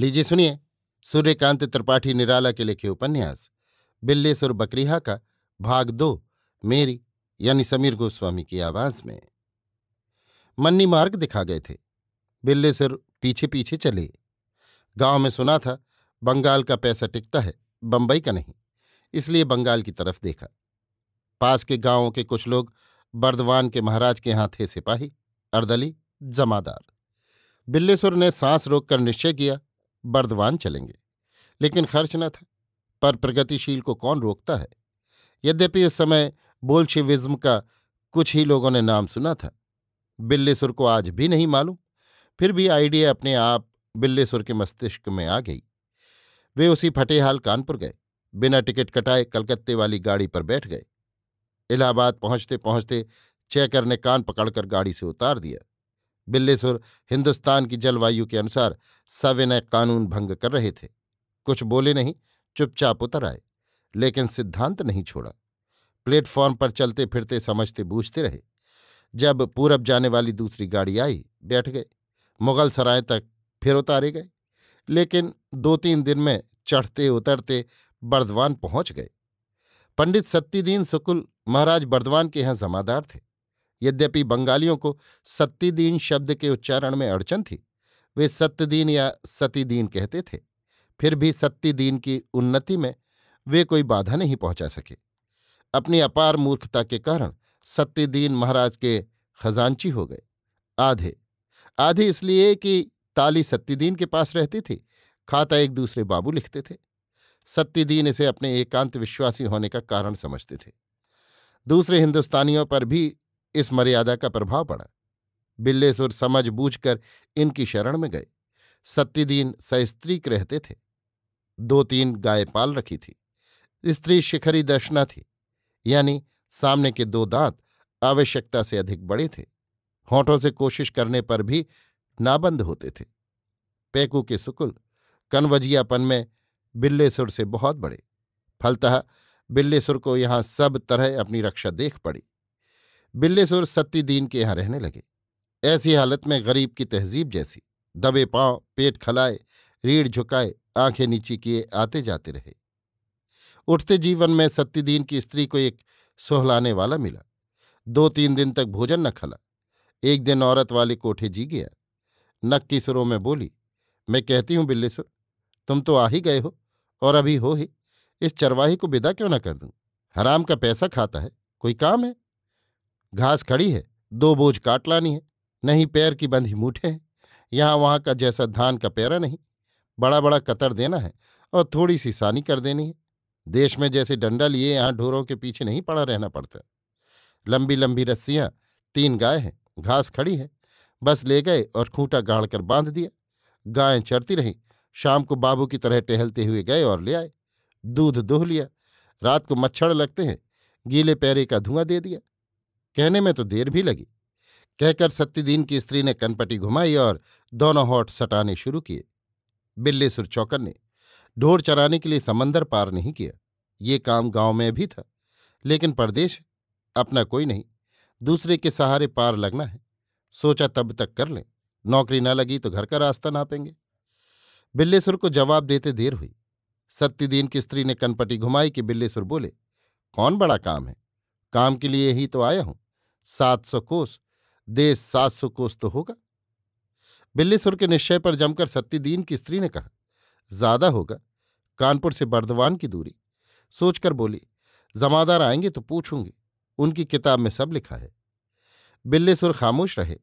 लीजिए सुनिए सूर्यकांत त्रिपाठी निराला के लिखे उपन्यास बिल्लेसुर बकरीहा का भाग दो मेरी यानी समीर गोस्वामी की आवाज में मन्नी मार्ग दिखा गए थे बिल्लेसुर पीछे पीछे चले गांव में सुना था बंगाल का पैसा टिकता है बंबई का नहीं इसलिए बंगाल की तरफ देखा पास के गांवों के कुछ लोग बर्दवान के महाराज के यहाँ थे सिपाही अर्दली जमादार बिल्लेसुर ने सांस रोककर निश्चय किया बर्दवान चलेंगे लेकिन खर्च न था पर प्रगतिशील को कौन रोकता है यद्यपि उस समय बोल्शिविज्म का कुछ ही लोगों ने नाम सुना था बिल्लेसुर को आज भी नहीं मालूम फिर भी आइडिया अपने आप बिल्लेसुर के मस्तिष्क में आ गई वे उसी फटेहाल कानपुर गए बिना टिकट कटाए कलकत्ते वाली गाड़ी पर बैठ गए इलाहाबाद पहुंचते पहुंचते चेकर ने कान पकड़कर गाड़ी से उतार दिया बिल्लेसुर हिंदुस्तान की जलवायु के अनुसार सविनय कानून भंग कर रहे थे कुछ बोले नहीं चुपचाप उतर आए लेकिन सिद्धांत नहीं छोड़ा प्लेटफॉर्म पर चलते फिरते समझते बूझते रहे जब पूरब जाने वाली दूसरी गाड़ी आई बैठ गए मुगल सराय तक फिर उतारे गए लेकिन दो तीन दिन में चढ़ते उतरते बर्दवान पहुंच गए पंडित सत्यदीन सुकुल महाराज बर्दवान के यहाँ जमादार थे यद्यपि बंगालियों को सत्तीदीन शब्द के उच्चारण में अड़चन थी वे सत्यदीन या सतीदीन कहते थे फिर भी सत्तीदीन की उन्नति में वे कोई बाधा नहीं पहुंचा सके अपनी अपार मूर्खता के कारण सत्तीदीन महाराज के खजांची हो गए आधे आधे इसलिए कि ताली सत्तीदीन के पास रहती थी खाता एक दूसरे बाबू लिखते थे सत्यदीन इसे अपने एकांत विश्वासी होने का कारण समझते थे दूसरे हिंदुस्तानियों पर भी इस मर्यादा का प्रभाव पड़ा बिल्लेसुर समझ बूझ इनकी शरण में गए सत्यदीन सस्त्रीक रहते थे दो तीन गाय पाल रखी थी स्त्री शिखरी दशना थी यानी सामने के दो दांत आवश्यकता से अधिक बड़े थे होठों से कोशिश करने पर भी नाबंद होते थे पैकू के सुकुल कनवजियापन में बिल्लेसुर से बहुत बड़े फलतः बिल्लेसुर को यहां सब तरह अपनी रक्षा देख पड़ी बिल्लेसुर सत्तीदीन के यहां रहने लगे ऐसी हालत में गरीब की तहजीब जैसी दबे पांव पेट खलाए रीढ़ झुकाए आंखें नीचे किए आते जाते रहे उठते जीवन में सत्तीदीन की स्त्री को एक सोहलाने वाला मिला दो तीन दिन तक भोजन न खला एक दिन औरत वाले कोठे जी गया नक्की सुरों में बोली मैं कहती हूं बिल्लेसुर तुम तो आ ही गए हो और अभी हो ही इस चरवाही को विदा क्यों ना कर दूं हराम का पैसा खाता है कोई काम है घास खड़ी है दो बोझ काट लानी है नहीं पैर की बंधी मूठे हैं यहाँ वहाँ का जैसा धान का पैरा नहीं बड़ा बड़ा कतर देना है और थोड़ी सी सानी कर देनी है देश में जैसे डंडा लिए यहाँ ढोरों के पीछे नहीं पड़ा रहना पड़ता लंबी लंबी रस्सियाँ तीन गाय हैं घास खड़ी है बस ले गए और खूंटा गाड़ कर बांध दिया गायें चरती रहीं शाम को बाबू की तरह टहलते हुए गए और ले आए दूध दोह लिया रात को मच्छर लगते हैं गीले पैरे का धुआं दे दिया कहने में तो देर भी लगी कहकर सत्यदीन की स्त्री ने कनपटी घुमाई और दोनों होठ सटाने शुरू किए बिल्ली सुर चौकर ने ढोर चराने के लिए समंदर पार नहीं किया ये काम गांव में भी था लेकिन परदेश अपना कोई नहीं दूसरे के सहारे पार लगना है सोचा तब तक कर लें नौकरी ना लगी तो घर का रास्ता नापेंगे बिल्लेसुर को जवाब देते देर हुई सत्यदीन की स्त्री ने कनपटी घुमाई कि बिल्लेसुर बोले कौन बड़ा काम है काम के लिए ही तो आया हूं सात सौ कोस देश सात सौ कोस तो होगा सुर के निश्चय पर जमकर सत्यदीन की स्त्री ने कहा ज्यादा होगा कानपुर से बर्दवान की दूरी सोचकर बोली जमादार आएंगे तो पूछूंगी उनकी किताब में सब लिखा है सुर खामोश रहे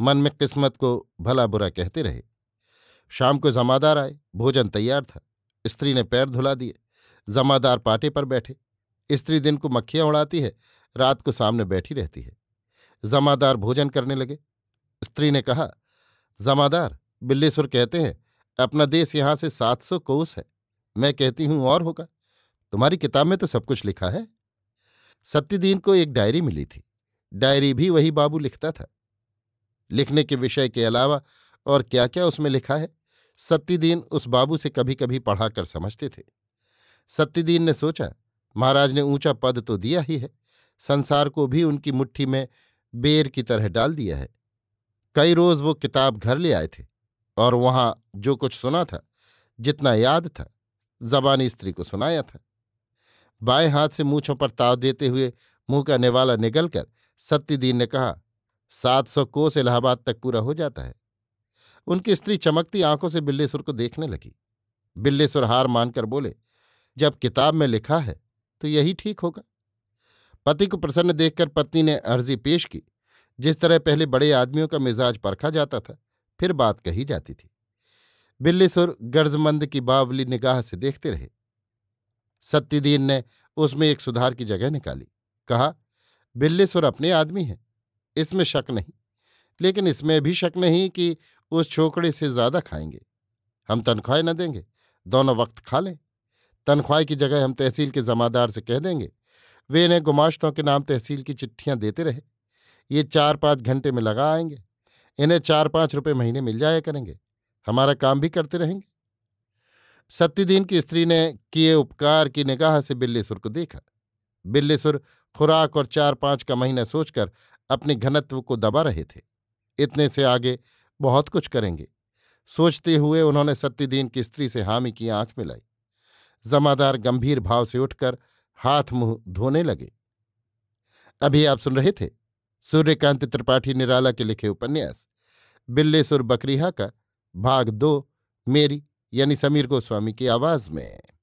मन में किस्मत को भला बुरा कहते रहे शाम को जमादार आए भोजन तैयार था स्त्री ने पैर धुला दिए जमादार पाटे पर बैठे स्त्री दिन को मक्खियां उड़ाती है रात को सामने बैठी रहती है जमादार भोजन करने लगे स्त्री ने कहा जमादार बिल्लेसुर कहते हैं अपना देश यहां से सात सौ कोस है मैं कहती हूं और होगा तुम्हारी किताब में तो सब कुछ लिखा है सत्यदीन को एक डायरी मिली थी डायरी भी वही बाबू लिखता था लिखने के विषय के अलावा और क्या क्या उसमें लिखा है सत्यदीन उस बाबू से कभी कभी पढ़ा कर समझते थे सत्यदीन ने सोचा महाराज ने ऊंचा पद तो दिया ही है संसार को भी उनकी मुट्ठी में बेर की तरह डाल दिया है कई रोज वो किताब घर ले आए थे और वहां जो कुछ सुना था जितना याद था जबानी स्त्री को सुनाया था बाएं हाथ से मूछों पर ताव देते हुए मुंह का निवाला निगलकर सत्यदीन ने कहा सात सौ कोस इलाहाबाद तक पूरा हो जाता है उनकी स्त्री चमकती आंखों से बिल्लेसुर को देखने लगी बिल्लेसुर हार मानकर बोले जब किताब में लिखा है तो यही ठीक होगा पति को प्रसन्न देखकर पत्नी ने अर्जी पेश की जिस तरह पहले बड़े आदमियों का मिजाज परखा जाता था फिर बात कही जाती थी बिल्लीसुर गर्जमंद की बावली निगाह से देखते रहे सत्यदीन ने उसमें एक सुधार की जगह निकाली कहा बिल्लीसुर अपने आदमी हैं इसमें शक नहीं लेकिन इसमें भी शक नहीं कि उस छोकड़े से ज्यादा खाएंगे हम तनख्वाहें न देंगे दोनों वक्त खा लें तनख्वाह की जगह हम तहसील के जमादार से कह देंगे वे इन्हें गुमाश्तों के नाम तहसील की चिट्ठियां देते रहे ये चार पाँच घंटे में लगा आएंगे इन्हें चार पाँच रुपये महीने मिल जाया करेंगे हमारा काम भी करते रहेंगे सत्यदीन की स्त्री ने किए उपकार की निगाह से बिल्लेसुर को देखा बिल्लेसुर खुराक और चार पाँच का महीना सोचकर अपने घनत्व को दबा रहे थे इतने से आगे बहुत कुछ करेंगे सोचते हुए उन्होंने सत्यदीन की स्त्री से हामी की आंख मिलाई जमादार गंभीर भाव से उठकर हाथ मुंह धोने लगे अभी आप सुन रहे थे सूर्यकांत त्रिपाठी निराला के लिखे उपन्यास बिल्लेसुर बकरीहा का भाग दो मेरी यानी समीर गोस्वामी की आवाज में